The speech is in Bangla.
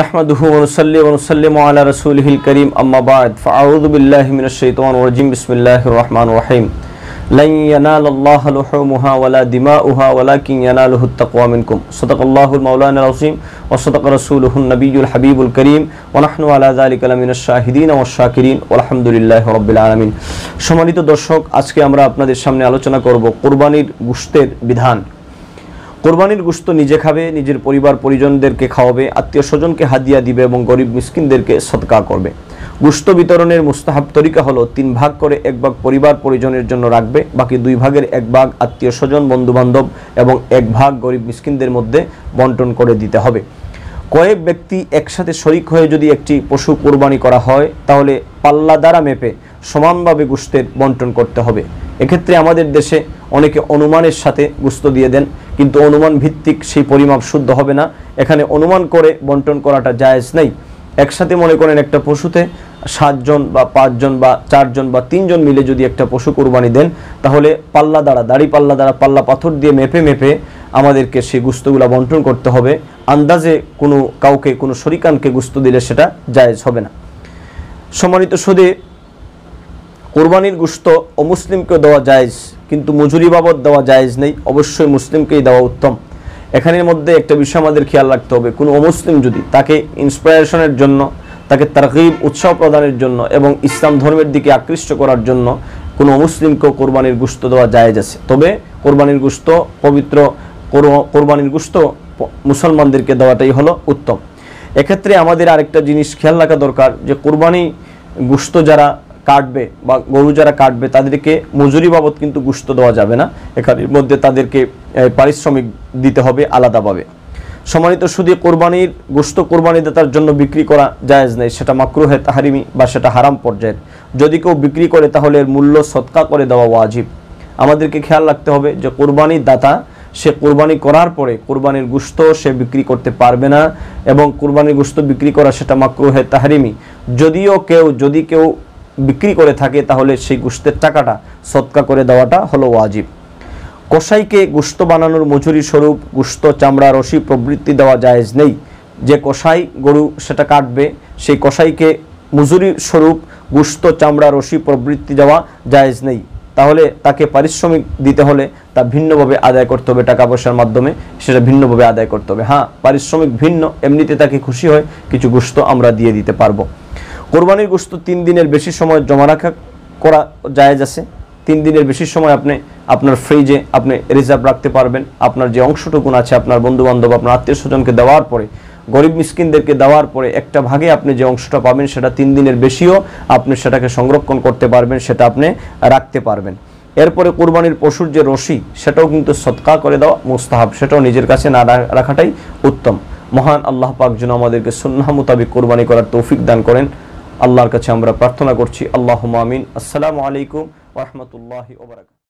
نحمده ونصلي ونسلم على رسوله الكريم أما بعد فأعوذ بالله من الشيطان الرجيم بسم الله الرحمن الرحيم لن ينال الله لحومها ولا دماؤها ولكن يناله التقوى منكم صدق الله المولانا العظيم وصدق رسوله النبي الحبيب الكريم ونحن على ذلك لمن الشاهدين والشاكرين والحمد لله رب العالمين شمالي تو درشوك দর্শক আজকে اپنا در সামনে علوچنا করব قربانی گشتر بدهان কোরবানির গুস্ত নিজে খাবে নিজের পরিবার পরিজনদেরকে খাওয়াবে আত্মীয় স্বজনকে হাদিয়া দিবে এবং গরিব মিসকিনদেরকে সৎকা করবে গুস্ত বিতরণের মুস্তাহাব তরিকা হলো তিন ভাগ করে এক ভাগ পরিবার পরিজনের জন্য রাখবে বাকি দুই ভাগের এক ভাগ আত্মীয় স্বজন বন্ধুবান্ধব এবং এক ভাগ গরিব মিসকিনদের মধ্যে বন্টন করে দিতে হবে কয়েক ব্যক্তি একসাথে শরিক হয়ে যদি একটি পশু কোরবানি করা হয় তাহলে পাল্লা দ্বারা মেপে সমানভাবে গুস্তের বন্টন করতে হবে এক্ষেত্রে আমাদের দেশে অনেকে অনুমানের সাথে গুস্ত দিয়ে দেন কিন্তু অনুমান ভিত্তিক সেই পরিমাপ শুদ্ধ হবে না এখানে অনুমান করে বন্টন করাটা জায়েজ নেই একসাথে মনে করেন একটা পশুতে সাতজন বা পাঁচজন বা চারজন বা তিনজন মিলে যদি একটা পশু কোরবানি দেন তাহলে পাল্লা দ্বারা দাড়ি পাল্লা দ্বারা পাল্লা পাথর দিয়ে মেপে মেপে আমাদেরকে সেই গুস্তগুলা বন্টন করতে হবে আন্দাজে কোনো কাউকে কোনো শরিকানকে গুস্ত দিলে সেটা জায়েজ হবে না সম্মানিত সুদে কোরবানির গুস্ত অমুসলিমকে দেওয়া জায়েজ কিন্তু মজুরি বাবদ দেওয়া জায়েজ নেই অবশ্যই মুসলিমকেই দেওয়া উত্তম এখানের মধ্যে একটা বিষয় আমাদের খেয়াল রাখতে হবে কোনো অমুসলিম যদি তাকে ইন্সপায়ারেশনের জন্য তাকে তারকিব উৎসাহ প্রদানের জন্য এবং ইসলাম ধর্মের দিকে আকৃষ্ট করার জন্য কোনো অমুসলিমকেও কোরবানির গুস্ত দেওয়া জায়েজ আছে তবে কোরবানির গুস্ত পবিত্র কোরবানির গুস্ত মুসলমানদেরকে দেওয়াটাই হলো উত্তম এক্ষেত্রে আমাদের আরেকটা জিনিস খেয়াল রাখা দরকার যে কোরবানি গুস্ত যারা কাটবে বা গরু যারা কাটবে তাদেরকে মজুরি বাবদ কিন্তু গুস্ত দেওয়া যাবে না এখানের মধ্যে তাদেরকে পারিশ্রমিক দিতে হবে আলাদাভাবে সমানিত সুদে কোরবানির গোস্ত কোরবানি দাতার জন্য বিক্রি করা জায়েজ নেই সেটা মাকরুহে তাহারিমি বা সেটা হারাম পর্যায়ের যদি কেউ বিক্রি করে তাহলে এর মূল্য সৎকা করে দেওয়া ওয়াজিব আমাদেরকে খেয়াল রাখতে হবে যে কোরবানির দাতা সে কোরবানি করার পরে কোরবানির গুস্ত সে বিক্রি করতে পারবে না এবং কোরবানির গুস্ত বিক্রি করা সেটা মাকরুহে তাহারিমি যদিও কেউ যদি কেউ বিক্রি করে থাকে তাহলে সেই গোস্তের টাকাটা সৎকা করে দেওয়াটা হলো ওয়াজিব কষাইকে গোস্ত বানানোর মজুরি স্বরূপ গুস্ত চামড়া রশি প্রবৃত্তি দেওয়া জায়েজ নেই যে কষাই গরু সেটা কাটবে সেই কষাইকে মজুরি স্বরূপ গুস্ত চামড়া রশি প্রবৃত্তি দেওয়া জায়েজ নেই তাহলে তাকে পারিশ্রমিক দিতে হলে তা ভিন্নভাবে আদায় করতে হবে টাকা পয়সার মাধ্যমে সেটা ভিন্নভাবে আদায় করতে হবে হ্যাঁ পারিশ্রমিক ভিন্ন এমনিতে তাকে খুশি হয় কিছু গুস্ত আমরা দিয়ে দিতে পারবো কোরবানির গোস্ত তিন দিনের বেশি সময় জমা রাখা করা জায়েজ আছে তিন দিনের বেশি সময় আপনি আপনার ফ্রিজে আপনি রিজার্ভ রাখতে পারবেন আপনার যে অংশটুকুন আছে আপনার বন্ধুবান্ধব আপনার আত্মীয় স্বজনকে দেওয়ার পরে গরিব মিসকিনদেরকে দেওয়ার পরে একটা ভাগে আপনি যে অংশটা পাবেন সেটা তিন দিনের বেশিও আপনি সেটাকে সংরক্ষণ করতে পারবেন সেটা আপনি রাখতে পারবেন এরপরে কোরবানির পশুর যে রশি সেটাও কিন্তু সৎকা করে দেওয়া মোস্তাহাব সেটাও নিজের কাছে না রাখাটাই উত্তম মহান আল্লাহ পাক যেন আমাদেরকে সুন্না মোতাবিক কোরবানি করার তৌফিক দান করেন আল্লাহর কাছে আমরা প্রার্থনা করছি আল্লাহ মামিন আসসালামু আলাইকুম ওরহমতুল্লাহ ওবরাকাত